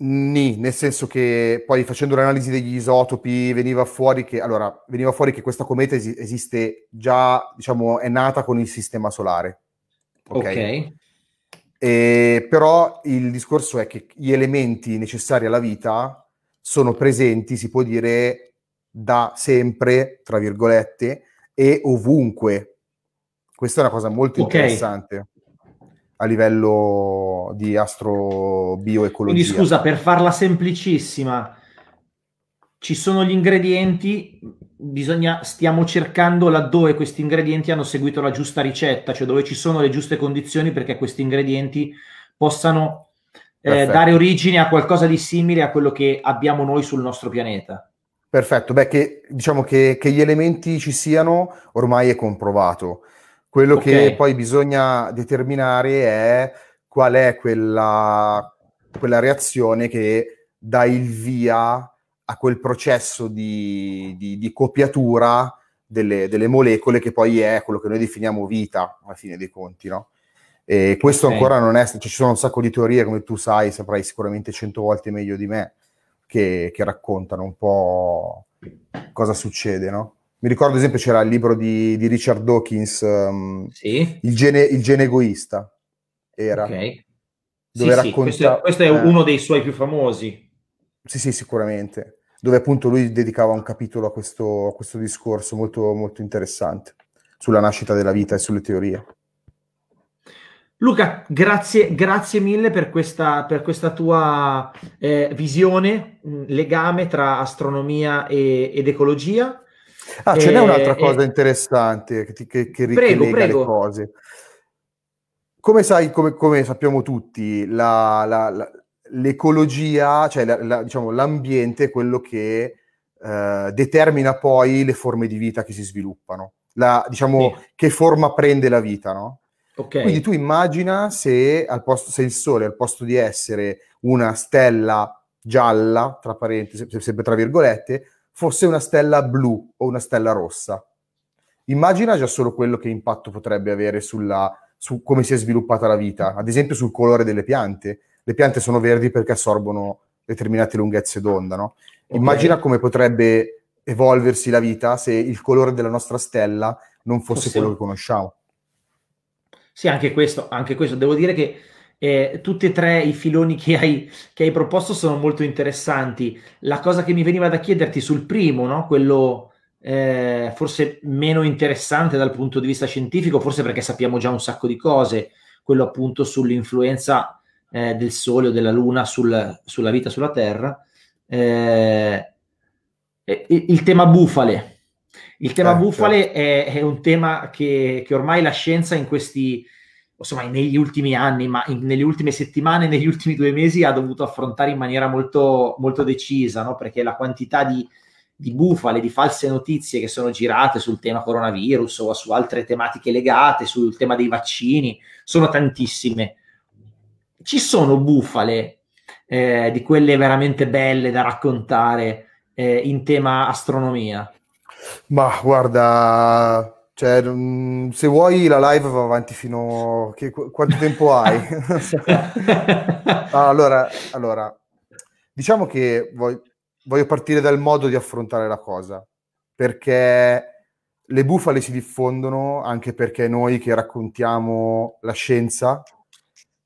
Ni, nel senso che poi facendo l'analisi degli isotopi veniva fuori che, allora, veniva fuori che questa cometa es- esiste già, diciamo, è nata con il sistema solare. Ok. okay. E, però il discorso è che gli elementi necessari alla vita sono presenti, si può dire, da sempre, tra virgolette, e ovunque. Questa è una cosa molto okay. interessante a livello di astrobioecologia. Quindi scusa, per farla semplicissima, ci sono gli ingredienti, bisogna, stiamo cercando laddove questi ingredienti hanno seguito la giusta ricetta, cioè dove ci sono le giuste condizioni perché questi ingredienti possano eh, dare origine a qualcosa di simile a quello che abbiamo noi sul nostro pianeta. Perfetto, beh, che, diciamo che, che gli elementi ci siano ormai è comprovato quello okay. che poi bisogna determinare è qual è quella, quella reazione che dà il via a quel processo di, di, di copiatura delle, delle, molecole che poi è quello che noi definiamo vita alla fine dei conti, no? E questo okay. ancora non è, cioè ci sono un sacco di teorie, come tu sai, saprai sicuramente cento volte meglio di me, che, che raccontano un po' cosa succede, no? Mi ricordo, ad esempio, c'era il libro di, di Richard Dawkins, um, sì. il, gene, il, gene, egoista. Era. Okay. Dove sì, racconta... Questo è, questo è eh. uno dei suoi più famosi. Sì, sì, sicuramente. Dove appunto lui dedicava un capitolo a questo, a questo discorso molto, molto interessante sulla nascita della vita e sulle teorie. Luca, grazie, grazie mille per questa, per questa tua eh, visione, mh, mm, legame tra astronomia e, ed ecologia. Ah, ce n'è eh, un'altra eh. cosa e... interessante che, che, che prego, prego. le cose. Come, sai, come, come sappiamo tutti, la, la, la, l'ecologia, cioè diciamo, l'ambiente è quello che eh, determina poi le forme di vita che si sviluppano, diciamo sì. che forma prende la vita, no? Okay. Quindi tu immagina se, posto, se, il Sole al posto di essere una stella gialla, tra parentesi, sempre tra virgolette, fosse una stella blu o una stella rossa. Immagina già solo quello che impatto potrebbe avere sulla, su come si è sviluppata la vita, ad esempio sul colore delle piante. Le piante sono verdi perché assorbono determinate lunghezze d'onda. No? Immagina come potrebbe evolversi la vita se il colore della nostra stella non fosse oh, quello che conosciamo. Sì, anche questo, anche questo. Devo dire che eh, tutti e tre i filoni che hai, che hai, proposto sono molto interessanti. La cosa che mi veniva da chiederti sul primo, no? quello eh, forse meno interessante dal punto di vista scientifico, forse perché sappiamo già un sacco di cose, quello appunto sull'influenza eh, del Sole o della Luna sul, sulla vita sulla Terra. Eh, il tema bufale. Il tema certo. bufale è, è un tema che, che ormai la scienza in questi insomma, negli ultimi anni, ma in, nelle ultime settimane, negli ultimi due mesi ha dovuto affrontare in maniera molto, molto decisa, no? perché la quantità di, di, bufale, di false notizie che sono girate sul tema coronavirus o su altre tematiche legate, sul tema dei vaccini, sono tantissime. Ci sono bufale eh, di quelle veramente belle da raccontare eh, in tema astronomia? Ma guarda, cioè, se vuoi la live va avanti fino... a... quanto tempo hai? allora, allora, diciamo che voglio, voglio partire dal modo di affrontare la cosa, perché le bufale si diffondono anche perché noi che raccontiamo la scienza,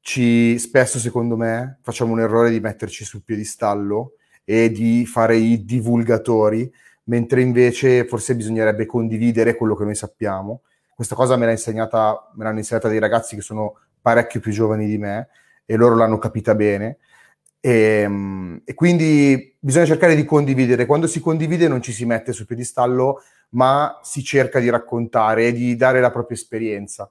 ci, spesso secondo me, facciamo un errore di metterci sul piedistallo e di fare i divulgatori mentre invece forse bisognerebbe condividere quello che noi sappiamo. Questa cosa me l'ha insegnata, me l'hanno insegnata dei ragazzi che sono parecchio più giovani di me e loro l'hanno capita bene. E, ehm, e, quindi bisogna cercare di condividere. Quando si condivide non ci si mette sul piedistallo, ma si cerca di raccontare e di dare la propria esperienza.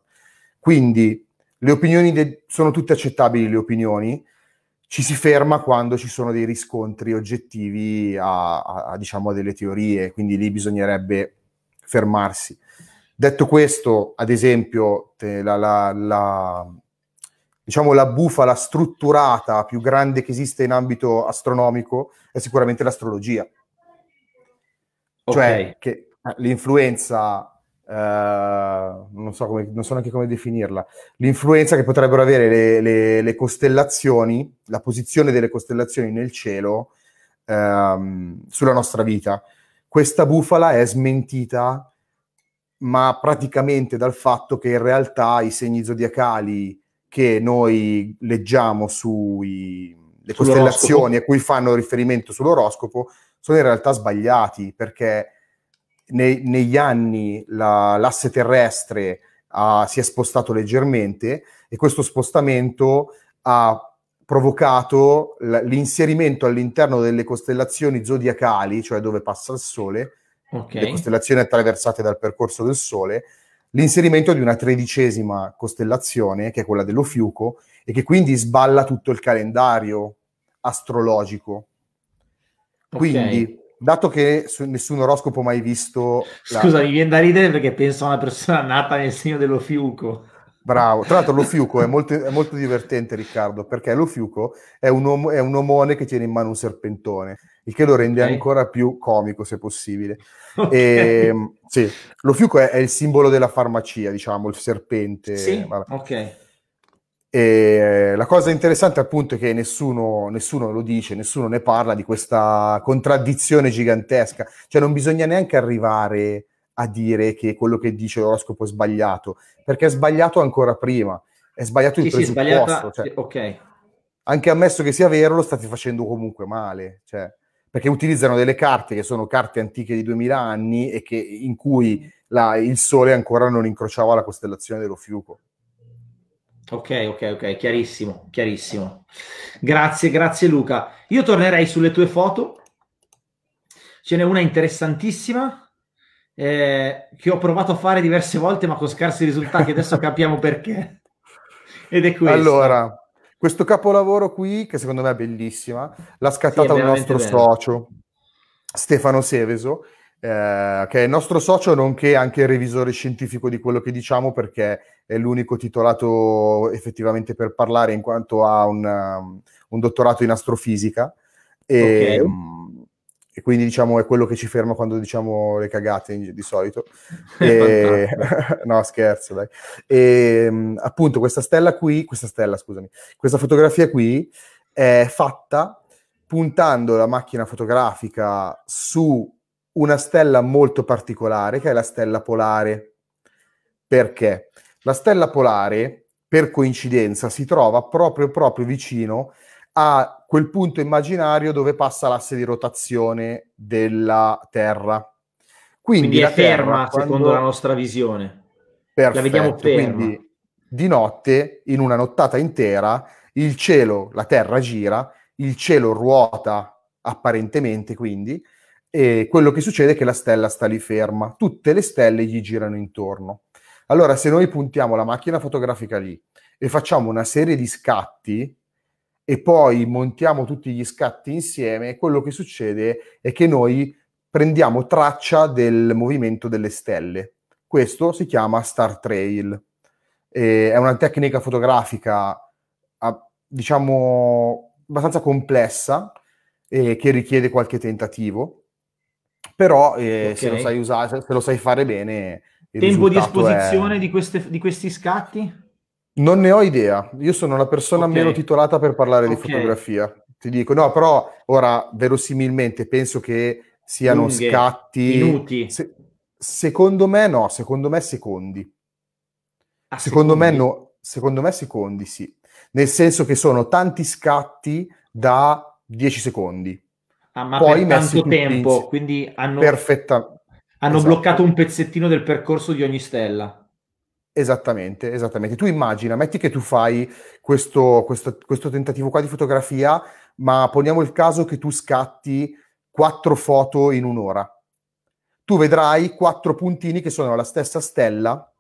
Quindi le opinioni de- sono tutte accettabili, le opinioni, ci si ferma quando ci sono dei riscontri oggettivi a, a, a, diciamo, a delle teorie, quindi lì bisognerebbe fermarsi. Detto questo, ad esempio, la, la, la, diciamo, la bufala strutturata più grande che esiste in ambito astronomico è sicuramente l'astrologia. Cioè okay. Cioè che eh, l'influenza Uh, non, so come, non so neanche come definirla, l'influenza che potrebbero avere le, le, le costellazioni, la posizione delle costellazioni nel cielo uh, sulla nostra vita. Questa bufala è smentita, ma praticamente dal fatto che in realtà i segni zodiacali che noi leggiamo sulle costellazioni a cui fanno riferimento sull'oroscopo sono in realtà sbagliati perché ne, negli anni la, l'asse terrestre ha, ah, si è spostato leggermente e questo spostamento ha provocato l'inserimento all'interno delle costellazioni zodiacali, cioè dove passa il Sole, okay. le costellazioni attraversate dal percorso del Sole, l'inserimento di una tredicesima costellazione, che è quella dello dell'Ofiuco, e che quindi sballa tutto il calendario astrologico. Quindi dato che nessun oroscopo mai visto. La... Scusa, mi viene da ridere perché penso a una persona nata nel segno dello fiuco. Bravo, tra l'altro lo fiuco è molto, è molto divertente Riccardo, perché lo fiuco è un, om- è un, omone che tiene in mano un serpentone, il che lo rende okay. ancora più comico se possibile. Okay. E, ehm, sì, lo fiuco è, è, il simbolo della farmacia, diciamo, il serpente. Sì, ok. E eh, la cosa interessante appunto è che nessuno, nessuno, lo dice, nessuno ne parla di questa contraddizione gigantesca, cioè non bisogna neanche arrivare a dire che quello che dice l'oroscopo è sbagliato, perché è sbagliato ancora prima, è sbagliato il sì, presupposto. Cioè sì, cioè, ok. Anche ammesso che sia vero, lo state facendo comunque male, cioè, perché utilizzano delle carte che sono carte antiche di 2000 anni e che, in cui la, il Sole ancora non incrociava la costellazione dello Fiuco. Ok, ok, ok, chiarissimo, chiarissimo. Grazie, grazie Luca. Io tornerei sulle tue foto. Ce n'è una interessantissima eh, che ho provato a fare diverse volte ma con scarsi risultati, adesso capiamo perché. Ed è questa. Allora, questo capolavoro qui, che secondo me è bellissima, l'ha scattata sì, un nostro bello. socio, Stefano Seveso, eh, che è il nostro socio nonché anche il revisore scientifico di quello che diciamo perché è l'unico titolato effettivamente per parlare in quanto ha un, um, un dottorato in astrofisica e, okay. Ehm, e, quindi diciamo è quello che ci ferma quando diciamo le cagate di solito. E, no scherzo dai. E, ehm, appunto questa stella qui, questa stella scusami, questa fotografia qui è fatta puntando la macchina fotografica su una stella molto particolare che è la stella polare. Perché? La stella polare, per coincidenza, si trova proprio, proprio vicino a quel punto immaginario dove passa l'asse di rotazione della Terra. Quindi, quindi è ferma quando... secondo la nostra visione. Perfetto, la vediamo ferma. Quindi di notte, in una nottata intera, il cielo, la Terra gira, il cielo ruota apparentemente quindi, e quello che succede è che la stella sta lì ferma, tutte le stelle gli girano intorno. Allora, se noi puntiamo la macchina fotografica lì e facciamo una serie di scatti e poi montiamo tutti gli scatti insieme, quello che succede è che noi prendiamo traccia del movimento delle stelle. Questo si chiama star trail. E è una tecnica fotografica, ah, diciamo, abbastanza complessa eh, che richiede qualche tentativo, però eh, okay. se, lo sai usare, se lo sai fare bene il Tempo di esposizione è... di, queste, di, questi scatti? Non ne ho idea. Io sono la persona okay. meno titolata per parlare okay. di fotografia. Ti dico, no, però ora verosimilmente penso che siano Lunghe, scatti. Minuti. Se, secondo me no, secondo me secondi. Ah, secondo secondi. me no, secondo me secondi sì. Nel senso che sono tanti scatti da 10 secondi. Ah, ma Poi per tanto tempo, quindi hanno... Perfetta, hanno esatto. bloccato un pezzettino del percorso di ogni stella. Esattamente, esattamente. Tu immagina, metti che tu fai questo, questo, questo, tentativo qua di fotografia, ma poniamo il caso che tu scatti quattro foto in un'ora. Tu vedrai quattro puntini che sono la stessa stella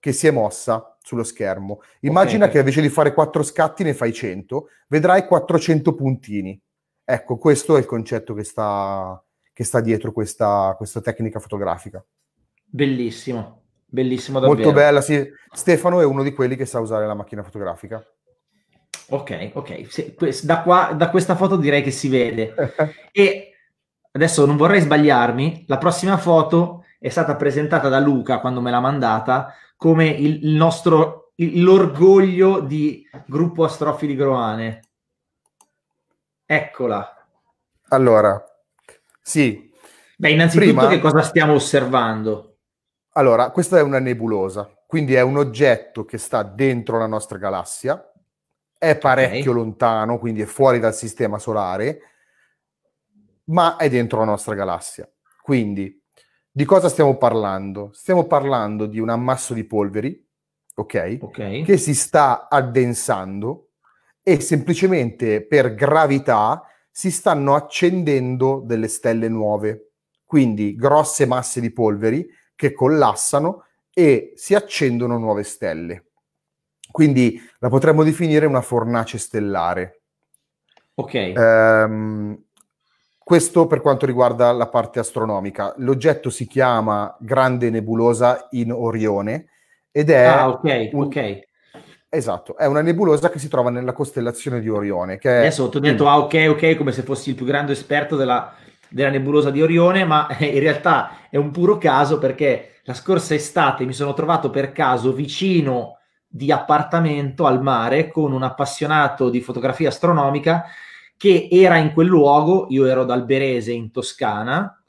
che si è mossa sullo schermo. Immagina okay. che invece di fare quattro scatti ne fai 100, vedrai 400 puntini. Ecco, questo è il concetto che sta, che sta dietro questa, questa tecnica fotografica. Bellissimo, bellissimo davvero. Molto bella, sì. Stefano è uno di quelli che sa usare la macchina fotografica. Ok, ok. Se, da, qua, da questa foto direi che si vede. e adesso non vorrei sbagliarmi, la prossima foto è stata presentata da Luca quando me l'ha mandata come il, il nostro l'orgoglio di gruppo Astrofili Groane. Eccola. Allora, sì. Beh, innanzitutto Prima, che cosa stiamo osservando? Allora, questa è una nebulosa, quindi è un oggetto che sta dentro la nostra galassia, è parecchio okay. lontano, quindi è fuori dal sistema solare, ma è dentro la nostra galassia. Quindi, di cosa stiamo parlando? Stiamo parlando di un ammasso di polveri, ok? okay. Che si sta addensando e semplicemente per gravità si stanno accendendo delle stelle nuove, quindi grosse masse di polveri che collassano e si accendono nuove stelle. Quindi la potremmo definire una fornace stellare. Ok. Ehm, questo per quanto riguarda la parte astronomica. L'oggetto si chiama Grande Nebulosa in Orione ed è ah, okay, un, okay. Esatto, è una nebulosa che si trova nella costellazione di Orione. Che Adesso ti ho detto, ah ok, ok, come se fossi il più grande esperto della, della nebulosa di Orione, ma eh, in realtà è un puro caso perché la scorsa estate mi sono trovato per caso vicino di appartamento al mare con un appassionato di fotografia astronomica che era in quel luogo, io ero dal Berese in Toscana,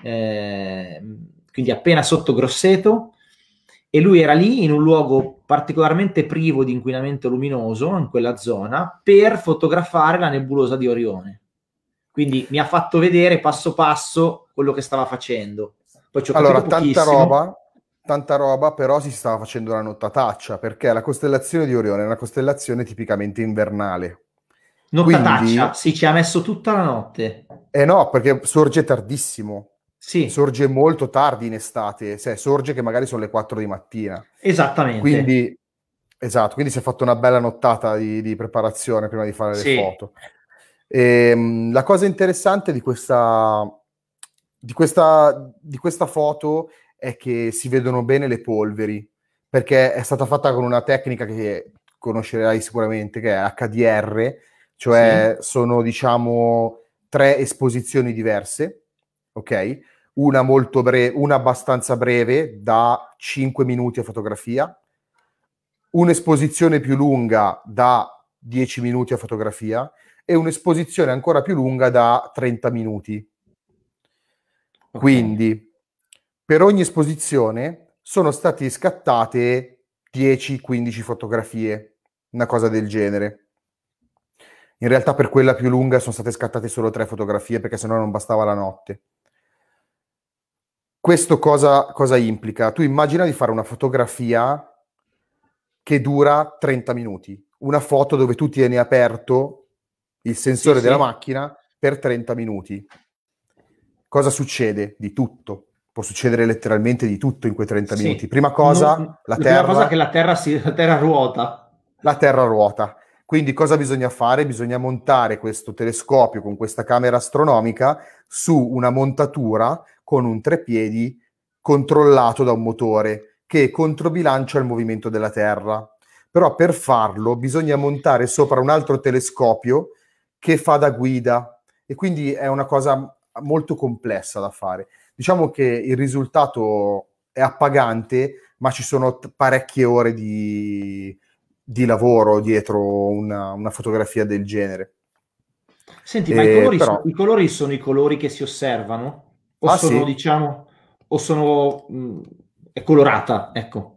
eh, quindi appena sotto Grosseto, e lui era lì in un luogo particolarmente privo di inquinamento luminoso in quella zona per fotografare la nebulosa di Orione. Quindi mi ha fatto vedere passo passo quello che stava facendo. Poi ci ho allora, tanta roba, tanta roba, però si stava facendo una nottataccia perché la costellazione di Orione è una costellazione tipicamente invernale. Nottataccia, Quindi... sì, ci ha messo tutta la notte. Eh no, perché sorge tardissimo sì. sorge molto tardi in estate, cioè sorge che magari sono le 4 di mattina. Esattamente. Quindi, esatto, quindi si è fatta una bella nottata di, di preparazione prima di fare le foto. E, ehm, la cosa interessante di questa, di, questa, di questa foto è che si vedono bene le polveri, perché è stata fatta con una tecnica che conoscerai sicuramente, che è HDR, cioè sì. sono diciamo tre esposizioni diverse ok? Una molto breve, una abbastanza breve, da 5 minuti a fotografia, un'esposizione più lunga da 10 minuti a fotografia e un'esposizione ancora più lunga da 30 minuti. Okay. Quindi per ogni esposizione sono state scattate 10-15 fotografie, una cosa del genere. In realtà per quella più lunga sono state scattate solo tre fotografie perché sennò non bastava la notte questo cosa, cosa implica? Tu immagina di fare una fotografia che dura 30 minuti, una foto dove tu tieni aperto il sensore sì, della sì. macchina per 30 minuti. Cosa succede? Di tutto. Può succedere letteralmente di tutto in quei 30 sì. minuti. Prima cosa, non, la, la Terra... Prima cosa è che la terra, si, la terra ruota. La Terra ruota. Quindi cosa bisogna fare? Bisogna montare questo telescopio con questa camera astronomica su una montatura con un trepiedi controllato da un motore che controbilancia il movimento della Terra. Però per farlo bisogna montare sopra un altro telescopio che fa da guida e quindi è una cosa molto complessa da fare. Diciamo che il risultato è appagante, ma ci sono t- parecchie ore di, di lavoro dietro una, una, fotografia del genere. Senti, eh, ma i eh, colori, però... sono, i colori sono i colori che si osservano? O ah, sono, sì? diciamo, o sono... Mh, mm, è colorata, ecco.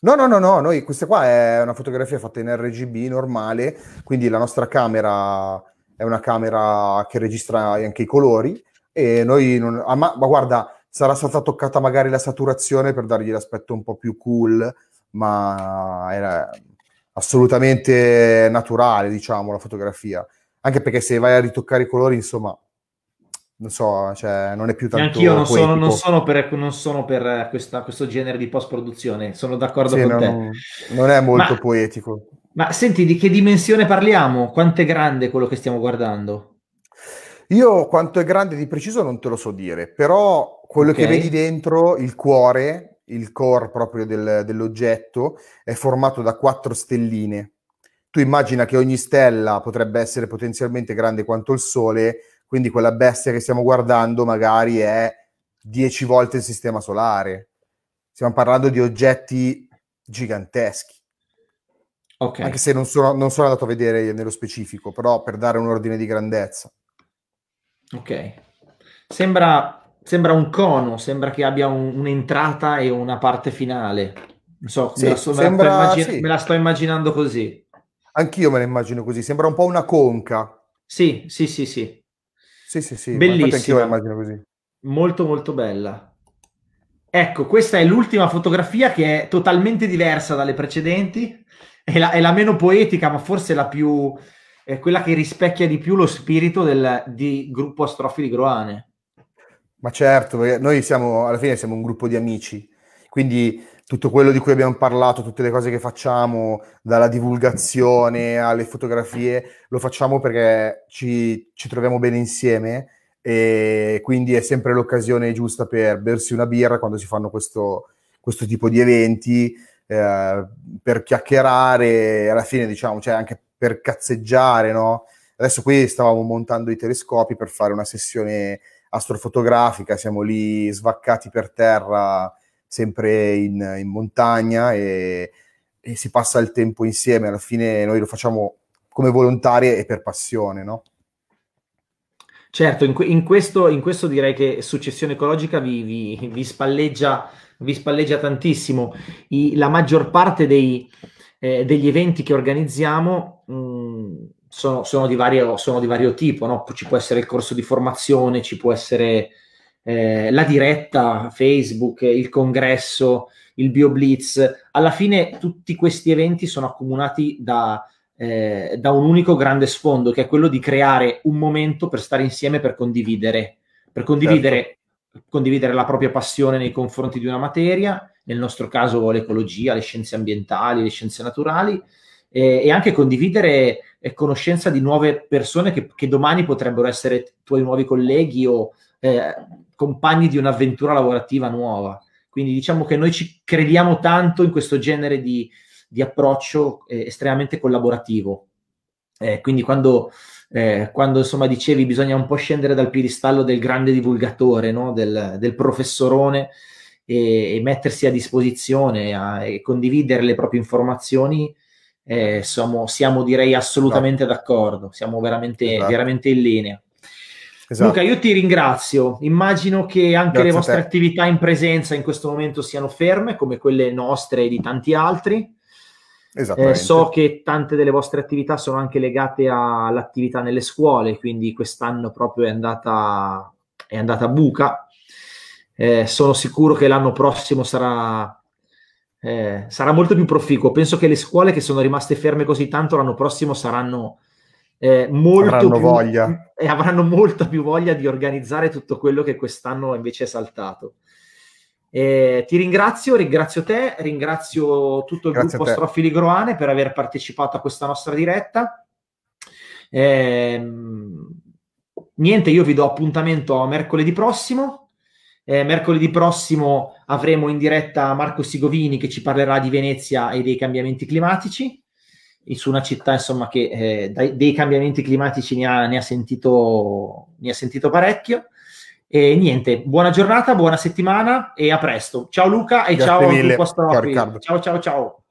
No, no, no, no, noi, questa qua è una fotografia fatta in RGB normale, quindi la nostra camera è una camera che registra anche i colori e noi non... Ah, ma, ma guarda, sarà stata toccata magari la saturazione per dargli l'aspetto un po' più cool, ma era assolutamente naturale, diciamo, la fotografia. Anche perché se vai a ritoccare i colori, insomma, non so, cioè, non è più tanto... Anch'io non, sono, non sono, per, non sono per eh, questa, questo genere di post-produzione, sono d'accordo sì, con non, te. Non è molto ma, poetico. Ma senti, di che dimensione parliamo? Quanto è grande quello che stiamo guardando? Io quanto è grande di preciso non te lo so dire, però quello okay. che vedi dentro, il cuore, il core proprio del, dell'oggetto, è formato da quattro stelline. Tu immagina che ogni stella potrebbe essere potenzialmente grande quanto il Sole, quindi quella bestia che stiamo guardando magari è 10 volte il sistema solare. Stiamo parlando di oggetti giganteschi. Okay. Anche se non sono, non sono andato a vedere nello specifico, però per dare un ordine di grandezza. Ok. Sembra, sembra un cono, sembra che abbia un, un'entrata e una parte finale. Non so, sì, me, la so sembra, me, la immagin- sì. me, la sto immaginando così. Anch'io me la immagino così, sembra un po' una conca. Sì, sì, sì, sì. Sì, sì, sì. Bellissima. così. Molto, molto bella. Ecco, questa è l'ultima fotografia che è totalmente diversa dalle precedenti. È la, è la meno poetica, ma forse la più... È quella che rispecchia di più lo spirito del, di gruppo Astrofili Groane. Ma certo, perché noi siamo, alla fine siamo un gruppo di amici, quindi tutto quello di cui abbiamo parlato, tutte le cose che facciamo, dalla divulgazione alle fotografie, lo facciamo perché ci, ci troviamo bene insieme e quindi è sempre l'occasione giusta per bersi una birra quando si fanno questo, questo tipo di eventi, eh, per chiacchierare, alla fine diciamo, cioè anche per cazzeggiare, no? Adesso qui stavamo montando i telescopi per fare una sessione astrofotografica, siamo lì svaccati per terra sempre in, in montagna e, e, si passa il tempo insieme. Alla fine noi lo facciamo come volontari e per passione, no? Certo, in, in, questo, in questo, direi che Successione Ecologica vi, vi, vi, spalleggia, vi spalleggia, tantissimo. I, la maggior parte dei, eh, degli eventi che organizziamo... Mh, mm, sono, sono, di vario, sono, di vario, tipo, no? ci può essere il corso di formazione, ci può essere eh, la diretta Facebook, il congresso, il BioBlitz, alla fine tutti questi eventi sono accomunati da, eh, da un unico grande sfondo, che è quello di creare un momento per stare insieme, per condividere, per condividere, certo. condividere la propria passione nei confronti di una materia, nel nostro caso l'ecologia, le scienze ambientali, le scienze naturali, eh, e anche condividere eh, conoscenza di nuove persone che, che, domani potrebbero essere tuoi nuovi colleghi o eh, compagni di un'avventura lavorativa nuova. Quindi diciamo che noi ci crediamo tanto in questo genere di, di approccio eh, estremamente collaborativo. Eh, quindi quando, eh, quando, insomma dicevi bisogna un po' scendere dal piedistallo del grande divulgatore, no? del, del, professorone e, e, mettersi a disposizione a, e condividere le proprie informazioni, eh, siamo, siamo, direi assolutamente no. Esatto. d'accordo, siamo veramente, esatto. veramente in linea. Esatto. Luca, io ti ringrazio. Immagino che anche Grazie le vostre attività in presenza in questo momento siano ferme, come quelle nostre e di tanti altri. Eh, so che tante delle vostre attività sono anche legate all'attività nelle scuole, quindi quest'anno proprio è andata, è andata buca. Eh, sono sicuro che l'anno prossimo sarà, eh, sarà molto più proficuo. Penso che le scuole che sono rimaste ferme così tanto l'anno prossimo saranno eh, molto avranno più, voglia. e avranno molta più voglia di organizzare tutto quello che quest'anno invece è saltato. Eh, ti ringrazio, ringrazio te, ringrazio tutto il Grazie gruppo Strofiligroane per aver partecipato a questa nostra diretta. Eh, niente, io vi do appuntamento a mercoledì prossimo. Eh, mercoledì prossimo avremo in diretta Marco Sigovini che ci parlerà di Venezia e dei cambiamenti climatici su una città insomma, che eh, dai, dei cambiamenti climatici ne ha, ne, ha sentito, ne ha, sentito, parecchio. E niente, buona giornata, buona settimana e a presto. Ciao Luca e Grazie ciao a Riccardo. Ciao ciao ciao.